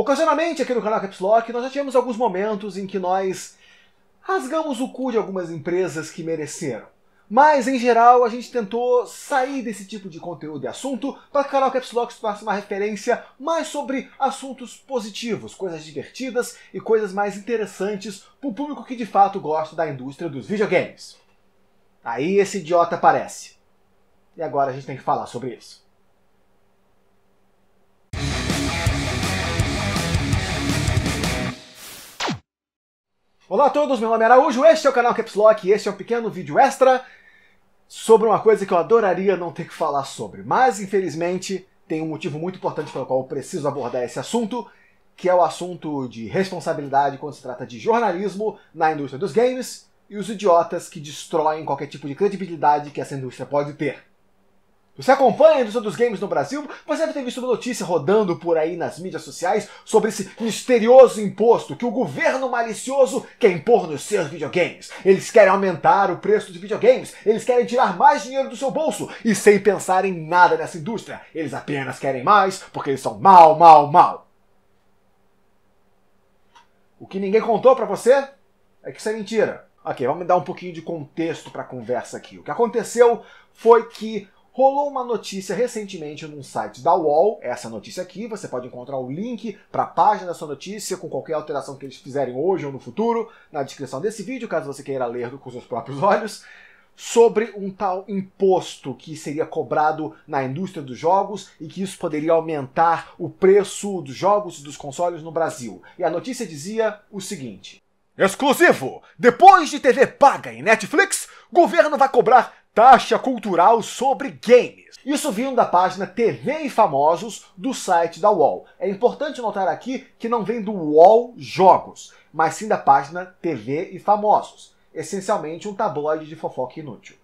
Ocasionalmente aqui no canal Caps Lock, nós já tivemos alguns momentos em que nós rasgamos o cu de algumas empresas que mereceram. Mas, em geral, a gente tentou sair desse tipo de conteúdo e assunto para que o canal Caps Lock faça uma referência mais sobre assuntos positivos, coisas divertidas e coisas mais interessantes para o público que de fato gosta da indústria dos videogames. Aí esse idiota aparece. E agora a gente tem que falar sobre isso. Olá a todos, meu nome é Araújo, este é o canal Caps Lock e este é um pequeno vídeo extra sobre uma coisa que eu adoraria não ter que falar sobre, mas infelizmente tem um motivo muito importante pelo qual eu preciso abordar esse assunto, que é o assunto de responsabilidade quando se trata de jornalismo na indústria dos games e os idiotas que destroem qualquer tipo de credibilidade que essa indústria pode ter. Você acompanha a indústria dos games no Brasil? Você deve ter visto uma notícia rodando por aí nas mídias sociais sobre esse misterioso imposto que o governo malicioso quer impor nos seus videogames. Eles querem aumentar o preço dos videogames, eles querem tirar mais dinheiro do seu bolso e sem pensar em nada nessa indústria. Eles apenas querem mais porque eles são mal, mal, mal. O que ninguém contou para você é que isso é mentira. Ok, vamos dar um pouquinho de contexto para a conversa aqui. O que aconteceu foi que Rolou uma notícia recentemente num site da UOL, essa notícia aqui, você pode encontrar o link para a página da sua notícia com qualquer alteração que eles fizerem hoje ou no futuro, na descrição desse vídeo, caso você queira ler com seus próprios olhos, sobre um tal imposto que seria cobrado na indústria dos jogos e que isso poderia aumentar o preço dos jogos e dos consoles no Brasil. E a notícia dizia o seguinte: Exclusivo! Depois de TV paga e Netflix, governo vai cobrar Taxa cultural sobre games. Isso vindo da página TV e Famosos do site da UOL. É importante notar aqui que não vem do UOL Jogos, mas sim da página TV e Famosos. Essencialmente um tabloide de fofoca inútil.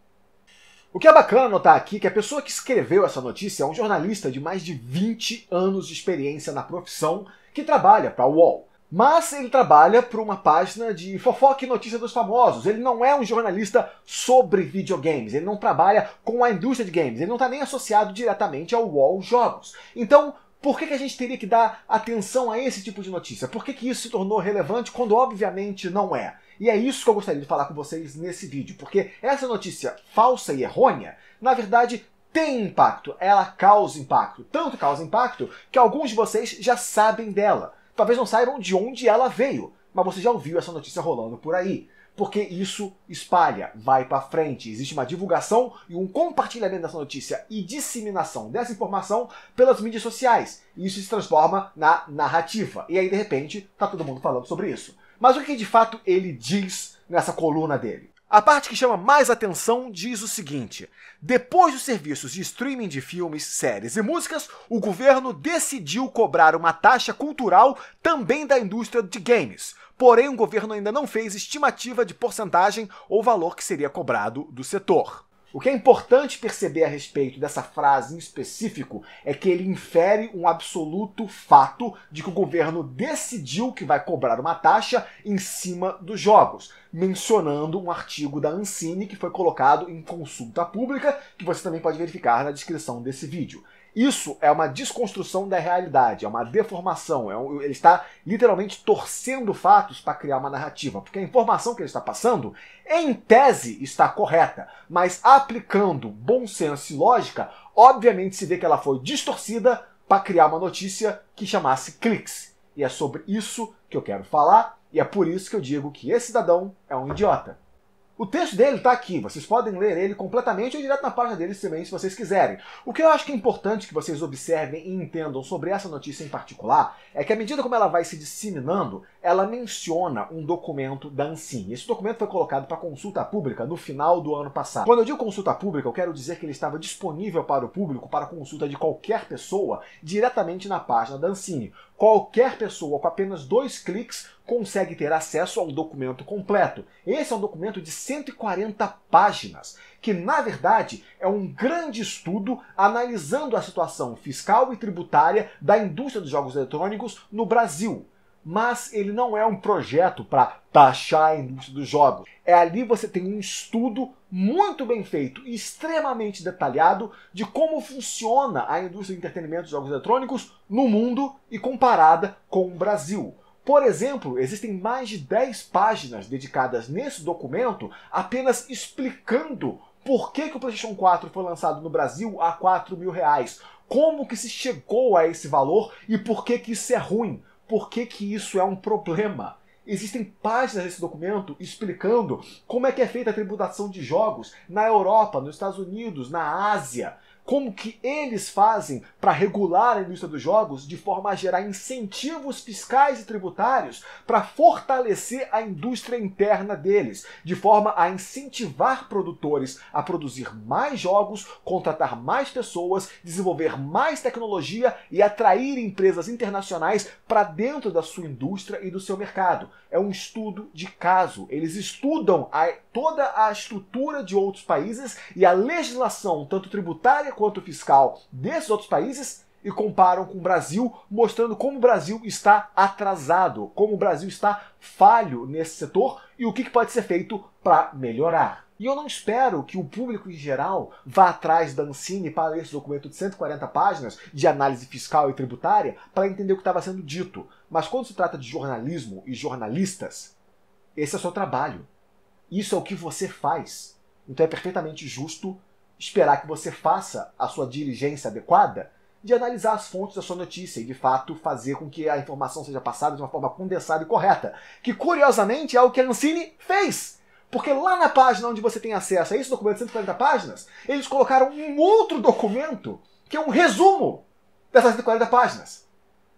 O que é bacana notar aqui é que a pessoa que escreveu essa notícia é um jornalista de mais de 20 anos de experiência na profissão que trabalha para a UOL. Mas ele trabalha para uma página de fofoca e notícia dos famosos. Ele não é um jornalista sobre videogames. Ele não trabalha com a indústria de games. Ele não está nem associado diretamente ao Wall Jogos. Então, por que, que a gente teria que dar atenção a esse tipo de notícia? Por que, que isso se tornou relevante quando obviamente não é? E é isso que eu gostaria de falar com vocês nesse vídeo, porque essa notícia falsa e errônea, na verdade, tem impacto, ela causa impacto. Tanto causa impacto que alguns de vocês já sabem dela. Talvez não saibam de onde ela veio, mas você já ouviu essa notícia rolando por aí. Porque isso espalha, vai para frente. Existe uma divulgação e um compartilhamento dessa notícia e disseminação dessa informação pelas mídias sociais. E isso se transforma na narrativa. E aí, de repente, tá todo mundo falando sobre isso. Mas o que de fato ele diz nessa coluna dele? A parte que chama mais atenção diz o seguinte: depois dos serviços de streaming de filmes, séries e músicas, o governo decidiu cobrar uma taxa cultural também da indústria de games. Porém, o governo ainda não fez estimativa de porcentagem ou valor que seria cobrado do setor. O que é importante perceber a respeito dessa frase em específico é que ele infere um absoluto fato de que o governo decidiu que vai cobrar uma taxa em cima dos jogos, mencionando um artigo da Ancine que foi colocado em consulta pública, que você também pode verificar na descrição desse vídeo. Isso é uma desconstrução da realidade, é uma deformação. É um, ele está literalmente torcendo fatos para criar uma narrativa, porque a informação que ele está passando, em tese, está correta, mas aplicando bom senso e lógica, obviamente se vê que ela foi distorcida para criar uma notícia que chamasse cliques. E é sobre isso que eu quero falar, e é por isso que eu digo que esse cidadão é um idiota. O texto dele está aqui, vocês podem ler ele completamente ou direto na página dele também, se vocês quiserem. O que eu acho que é importante que vocês observem e entendam sobre essa notícia em particular é que, à medida como ela vai se disseminando, ela menciona um documento da Ancine. Esse documento foi colocado para consulta pública no final do ano passado. Quando eu digo consulta pública, eu quero dizer que ele estava disponível para o público para consulta de qualquer pessoa diretamente na página da Ancine. Qualquer pessoa com apenas dois cliques consegue ter acesso ao documento completo. Esse é um documento de 140 páginas, que na verdade é um grande estudo analisando a situação fiscal e tributária da indústria dos jogos eletrônicos no Brasil mas ele não é um projeto para taxar a indústria dos jogos. É ali você tem um estudo muito bem feito, e extremamente detalhado de como funciona a indústria de entretenimento dos jogos eletrônicos no mundo e comparada com o Brasil. Por exemplo, existem mais de 10 páginas dedicadas nesse documento apenas explicando por que, que o PlayStation 4 foi lançado no Brasil a 4 mil reais, como que se chegou a esse valor e por que, que isso é ruim por que, que isso é um problema. Existem páginas desse documento explicando como é que é feita a tributação de jogos na Europa, nos Estados Unidos, na Ásia como que eles fazem para regular a indústria dos jogos de forma a gerar incentivos fiscais e tributários para fortalecer a indústria interna deles, de forma a incentivar produtores a produzir mais jogos, contratar mais pessoas, desenvolver mais tecnologia e atrair empresas internacionais para dentro da sua indústria e do seu mercado. É um estudo de caso. Eles estudam a, toda a estrutura de outros países e a legislação, tanto tributária quanto fiscal desses outros países e comparam com o Brasil, mostrando como o Brasil está atrasado, como o Brasil está falho nesse setor e o que pode ser feito para melhorar. E eu não espero que o público em geral vá atrás da Ancine para ler esse documento de 140 páginas de análise fiscal e tributária para entender o que estava sendo dito. Mas quando se trata de jornalismo e jornalistas, esse é o seu trabalho. Isso é o que você faz. Então é perfeitamente justo esperar que você faça a sua diligência adequada de analisar as fontes da sua notícia e, de fato, fazer com que a informação seja passada de uma forma condensada e correta. Que, curiosamente, é o que a Ancine fez. Porque lá na página onde você tem acesso a esse documento de 140 páginas, eles colocaram um outro documento que é um resumo dessas 140 páginas.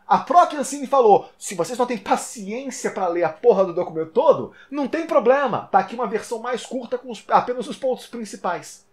A própria Ancine falou: se vocês não têm paciência para ler a porra do documento todo, não tem problema. Tá aqui uma versão mais curta com os, apenas os pontos principais.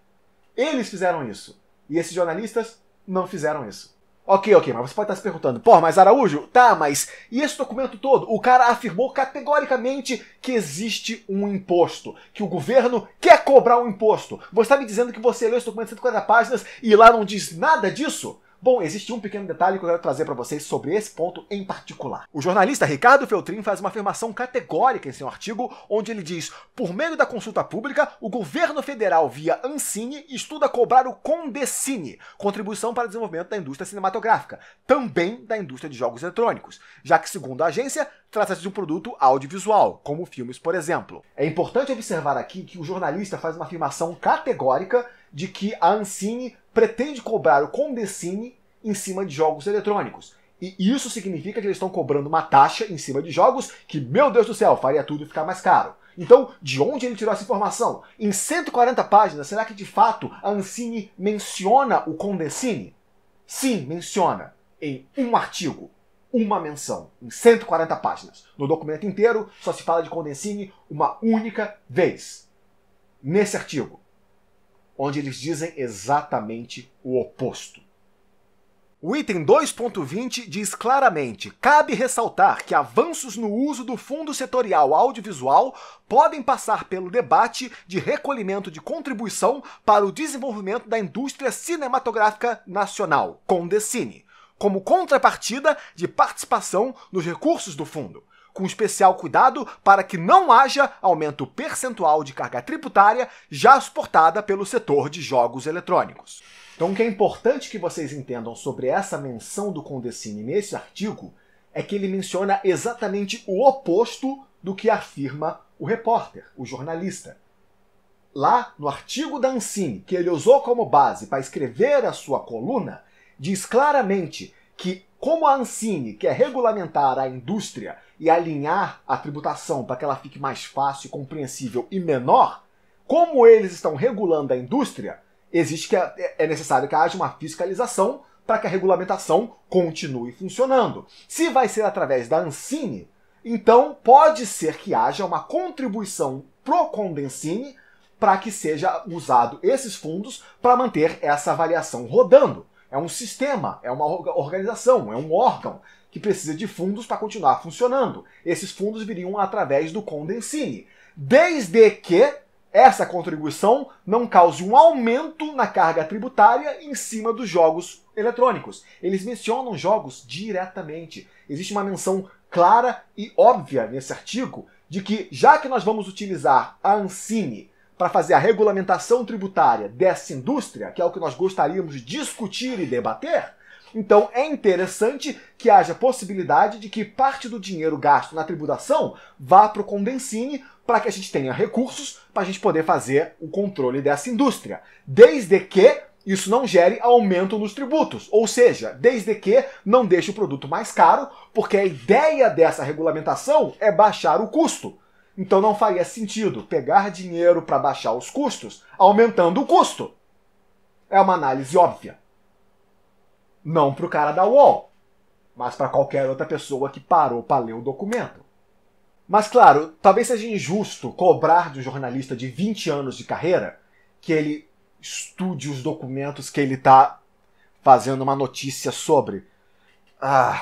Eles fizeram isso. E esses jornalistas não fizeram isso. Ok, ok, mas você pode estar se perguntando, pô, mas Araújo, tá, mas e esse documento todo? O cara afirmou categoricamente que existe um imposto, que o governo quer cobrar um imposto. Você está me dizendo que você leu esse documento de 140 páginas e lá não diz nada disso? Bom, existe um pequeno detalhe que eu quero trazer para vocês sobre esse ponto em particular. O jornalista Ricardo Feltrin faz uma afirmação categórica em seu artigo, onde ele diz: por meio da consulta pública, o governo federal, via Ancine, estuda cobrar o Condecine, contribuição para o desenvolvimento da indústria cinematográfica, também da indústria de jogos eletrônicos, já que, segundo a agência, trata-se de um produto audiovisual, como filmes, por exemplo. É importante observar aqui que o jornalista faz uma afirmação categórica de que a Ancine pretende cobrar o Condecine em cima de jogos eletrônicos. E isso significa que eles estão cobrando uma taxa em cima de jogos que, meu Deus do céu, faria tudo ficar mais caro. Então, de onde ele tirou essa informação? Em 140 páginas, será que de fato a Ancine menciona o Condecine? Sim, menciona. Em um artigo, uma menção, em 140 páginas. No documento inteiro, só se fala de Condecine uma única vez. Nesse artigo onde eles dizem exatamente o oposto. O item 2.20 diz claramente: cabe ressaltar que avanços no uso do fundo setorial audiovisual podem passar pelo debate de recolhimento de contribuição para o desenvolvimento da indústria cinematográfica nacional, Condecine, como contrapartida de participação nos recursos do fundo com especial cuidado para que não haja aumento percentual de carga tributária já suportada pelo setor de jogos eletrônicos. Então, o que é importante que vocês entendam sobre essa menção do Condecine nesse artigo é que ele menciona exatamente o oposto do que afirma o repórter, o jornalista. Lá no artigo da Ancine, que ele usou como base para escrever a sua coluna, diz claramente que, como a Ancine quer é regulamentar a indústria e alinhar a tributação para que ela fique mais fácil, compreensível e menor, como eles estão regulando a indústria, existe que é, é necessário que haja uma fiscalização para que a regulamentação continue funcionando. Se vai ser através da Ancine, então pode ser que haja uma contribuição pro Condensine para que seja usado esses fundos para manter essa avaliação rodando. É um sistema, é uma organização, é um órgão que precisa de fundos para continuar funcionando. Esses fundos viriam através do Condensine, desde que essa contribuição não cause um aumento na carga tributária em cima dos jogos eletrônicos. Eles mencionam jogos diretamente. Existe uma menção clara e óbvia nesse artigo de que, já que nós vamos utilizar a Ancine para fazer a regulamentação tributária dessa indústria, que é o que nós gostaríamos de discutir e debater, então é interessante que haja possibilidade de que parte do dinheiro gasto na tributação vá para o Condensine para que a gente tenha recursos para a gente poder fazer o controle dessa indústria. Desde que isso não gere aumento nos tributos, ou seja, desde que não deixe o produto mais caro, porque a ideia dessa regulamentação é baixar o custo. Então não faria sentido pegar dinheiro para baixar os custos aumentando o custo. É uma análise óbvia. Não para o cara da UOL, mas para qualquer outra pessoa que parou para ler o documento. Mas claro, talvez seja injusto cobrar de um jornalista de 20 anos de carreira que ele estude os documentos que ele está fazendo uma notícia sobre. Ah,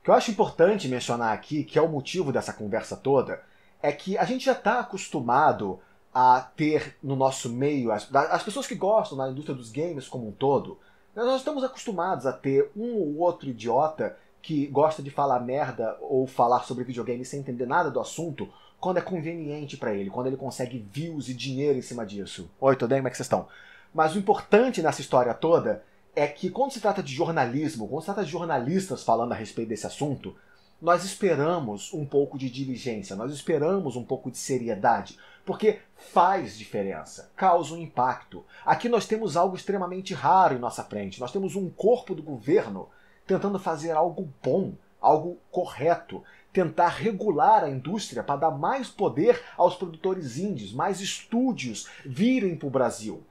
o que eu acho importante mencionar aqui, que é o motivo dessa conversa toda, é que a gente já está acostumado a ter no nosso meio, as, as pessoas que gostam da indústria dos games como um todo, nós estamos acostumados a ter um ou outro idiota que gosta de falar merda ou falar sobre videogame sem entender nada do assunto quando é conveniente para ele, quando ele consegue views e dinheiro em cima disso. Oi, tudo bem? Como é que vocês estão? Mas o importante nessa história toda é que quando se trata de jornalismo, quando se trata de jornalistas falando a respeito desse assunto, nós esperamos um pouco de diligência, nós esperamos um pouco de seriedade, porque faz diferença, causa um impacto. Aqui nós temos algo extremamente raro em nossa frente. Nós temos um corpo do governo tentando fazer algo bom, algo correto, tentar regular a indústria para dar mais poder aos produtores índios, mais estúdios virem para o Brasil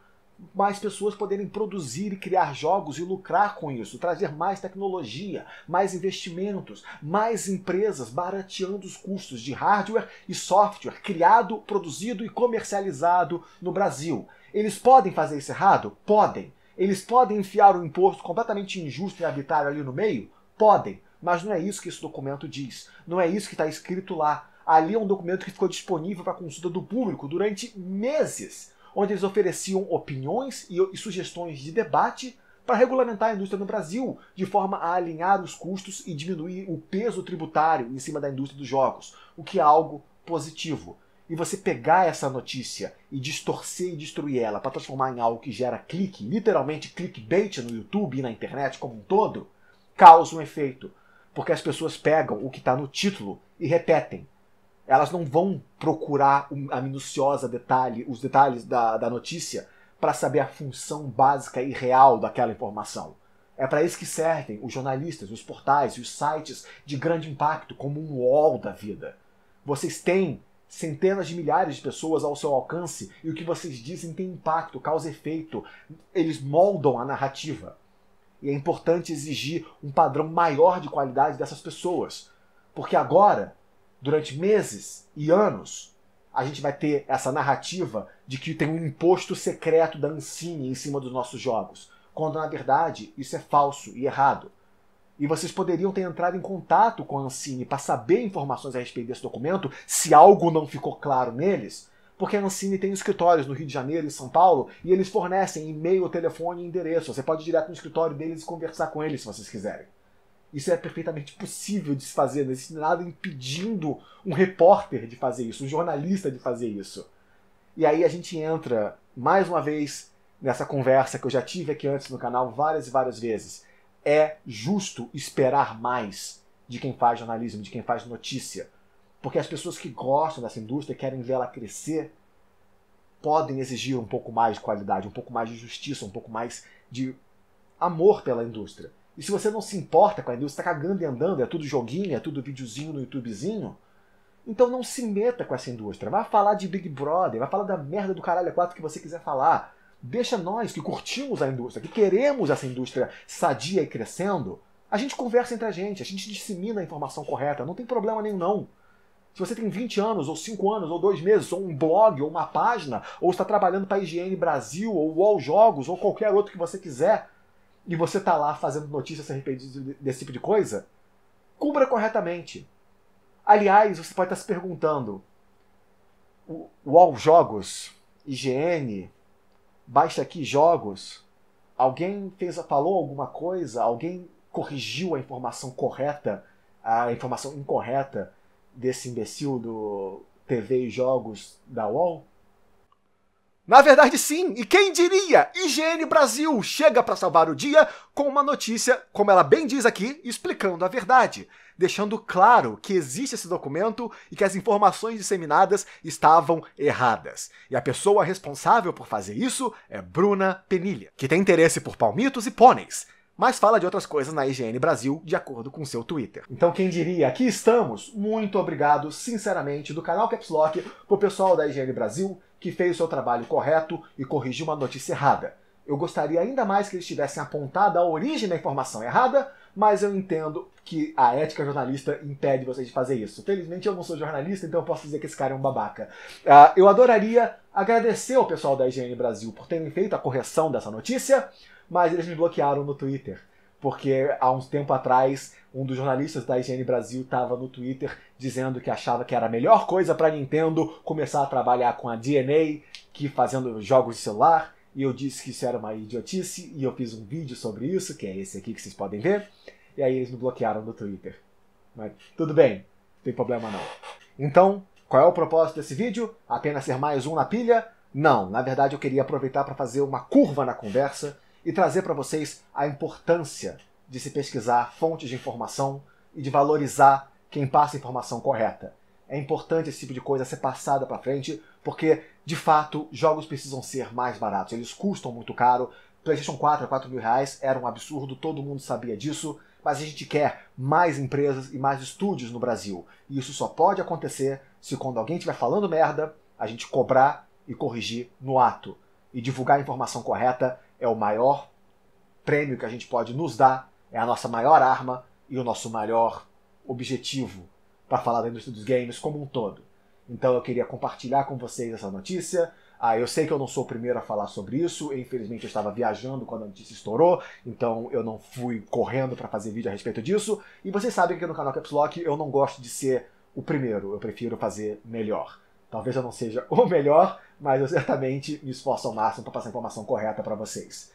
mais pessoas poderem produzir e criar jogos e lucrar com isso, trazer mais tecnologia, mais investimentos, mais empresas barateando os custos de hardware e software criado, produzido e comercializado no Brasil. Eles podem fazer isso errado? Podem. Eles podem enfiar um imposto completamente injusto e arbitrário ali no meio? Podem. Mas não é isso que esse documento diz. Não é isso que está escrito lá. Ali é um documento que ficou disponível para consulta do público durante meses onde eles ofereciam opiniões e sugestões de debate para regulamentar a indústria no Brasil, de forma a alinhar os custos e diminuir o peso tributário em cima da indústria dos jogos, o que é algo positivo. E você pegar essa notícia e distorcer e destruir ela para transformar em algo que gera clique, literalmente clickbait no YouTube e na internet como um todo, causa um efeito. Porque as pessoas pegam o que está no título e repetem elas não vão procurar a minuciosa detalhe, os detalhes da, da notícia para saber a função básica e real daquela informação. É para isso que servem os jornalistas, os portais e os sites de grande impacto, como um wall da vida. Vocês têm centenas de milhares de pessoas ao seu alcance e o que vocês dizem tem impacto, causa efeito. Eles moldam a narrativa. E é importante exigir um padrão maior de qualidade dessas pessoas. Porque agora durante meses e anos, a gente vai ter essa narrativa de que tem um imposto secreto da Ancine em cima dos nossos jogos, quando na verdade isso é falso e errado. E vocês poderiam ter entrado em contato com a Ancine para saber informações a respeito desse documento, se algo não ficou claro neles, porque a Ancine tem escritórios no Rio de Janeiro e São Paulo e eles fornecem e-mail, telefone e endereço. Você pode ir direto no escritório deles e conversar com eles se vocês quiserem. Isso é perfeitamente possível de se fazer, não existe nada impedindo um repórter de fazer isso, um jornalista de fazer isso. E aí a gente entra, mais uma vez, nessa conversa que eu já tive aqui antes no canal várias e várias vezes. É justo esperar mais de quem faz jornalismo, de quem faz notícia. Porque as pessoas que gostam dessa indústria, querem vê-la crescer, podem exigir um pouco mais de qualidade, um pouco mais de justiça, um pouco mais de amor pela indústria. E se você não se importa com a indústria, está cagando e andando, é tudo joguinho, é tudo videozinho no YouTubezinho, então não se meta com essa indústria. vai falar de Big Brother, vai falar da merda do caralho 4 é que você quiser falar. Deixa nós que curtimos a indústria, que queremos essa indústria sadia e crescendo, a gente conversa entre a gente, a gente dissemina a informação correta, não tem problema nenhum não. Se você tem 20 anos, ou 5 anos, ou 2 meses, ou um blog, ou uma página, ou está trabalhando para a Higiene Brasil, ou UOL Jogos, ou qualquer outro que você quiser, e você tá lá fazendo notícias a respeito desse tipo de coisa, cubra corretamente. Aliás, você pode estar se perguntando: o UOL Jogos, IGN, baixa aqui jogos, alguém fez, falou alguma coisa, alguém corrigiu a informação correta, a informação incorreta desse imbecil do TV e Jogos da UOL? Na verdade, sim. E quem diria? IGN Brasil chega para salvar o dia com uma notícia, como ela bem diz aqui, explicando a verdade, deixando claro que existe esse documento e que as informações disseminadas estavam erradas. E a pessoa responsável por fazer isso é Bruna Penilha, que tem interesse por palmitos e pôneis. Mas fala de outras coisas na IGN Brasil, de acordo com seu Twitter. Então, quem diria, aqui estamos. Muito obrigado, sinceramente, do canal Caps Lock, pro pessoal da IGN Brasil, que fez o seu trabalho correto e corrigiu uma notícia errada. Eu gostaria ainda mais que eles tivessem apontado a origem da informação errada, mas eu entendo que a ética jornalista impede vocês de fazer isso. Felizmente eu não sou jornalista, então eu posso dizer que esse cara é um babaca. Uh, eu adoraria agradecer ao pessoal da IGN Brasil por terem feito a correção dessa notícia, mas eles me bloquearam no Twitter porque há uns tempo atrás um dos jornalistas da IGN Brasil estava no Twitter dizendo que achava que era a melhor coisa para Nintendo começar a trabalhar com a DNA, que fazendo jogos de celular. E eu disse que isso era uma idiotice e eu fiz um vídeo sobre isso, que é esse aqui que vocês podem ver. E aí eles me bloquearam no Twitter. Mas tudo bem, não tem problema não. Então, qual é o propósito desse vídeo? Apenas ser mais um na pilha? Não, na verdade eu queria aproveitar para fazer uma curva na conversa e trazer para vocês a importância de se pesquisar fontes de informação e de valorizar quem passa a informação correta. É importante esse tipo de coisa ser passada para frente, porque de fato jogos precisam ser mais baratos. Eles custam muito caro. PlayStation 4 a 4 mil reais era um absurdo, todo mundo sabia disso. Mas a gente quer mais empresas e mais estúdios no Brasil. E isso só pode acontecer se quando alguém estiver falando merda, a gente cobrar e corrigir no ato. E divulgar a informação correta é o maior prêmio que a gente pode nos dar é a nossa maior arma e o nosso maior objetivo para falar da indústria dos games como um todo. Então eu queria compartilhar com vocês essa notícia. Ah, eu sei que eu não sou o primeiro a falar sobre isso. infelizmente eu estava viajando quando a notícia estourou, então eu não fui correndo para fazer vídeo a respeito disso. E vocês sabem que no canal Caps Lock eu não gosto de ser o primeiro, eu prefiro fazer melhor. Talvez eu não seja o melhor, mas eu certamente me esforço ao máximo para passar a informação correta para vocês.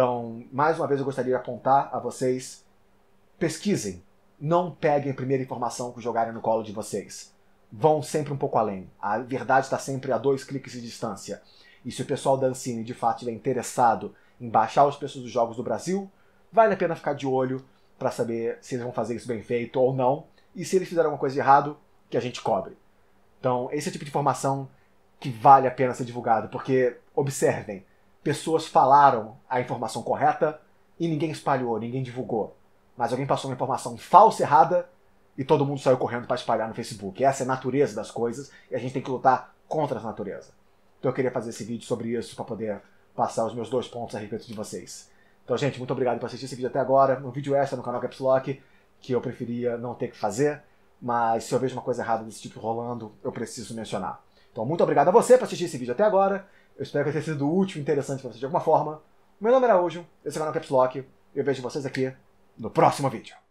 Então, mais uma vez eu gostaria de apontar a vocês: pesquisem, não peguem a primeira informação que jogarem no colo de vocês. Vão sempre um pouco além. A verdade está sempre a dois cliques de distância. E se o pessoal da Ancine de fato estiver interessado em baixar os preços dos jogos do Brasil, vale a pena ficar de olho para saber se eles vão fazer isso bem feito ou não. E se eles fizeram alguma coisa de errado, que a gente cobre. Então, esse é o tipo de informação que vale a pena ser divulgado, porque observem, Pessoas falaram a informação correta e ninguém espalhou, ninguém divulgou. Mas alguém passou uma informação falsa, errada, e todo mundo saiu correndo para espalhar no Facebook. Essa é a natureza das coisas e a gente tem que lutar contra essa natureza. Então eu queria fazer esse vídeo sobre isso para poder passar os meus dois pontos a respeito de vocês. Então, gente, muito obrigado por assistir esse vídeo até agora. Um vídeo extra no canal Caps Lock, que eu preferia não ter que fazer, mas se eu vejo uma coisa errada desse tipo rolando, eu preciso mencionar. Então, muito obrigado a você por assistir esse vídeo até agora eu espero que tenha sido útil e interessante para vocês de alguma forma. Meu nome é Araújo, esse é o canal Caps Lock. Eu vejo vocês aqui no próximo vídeo.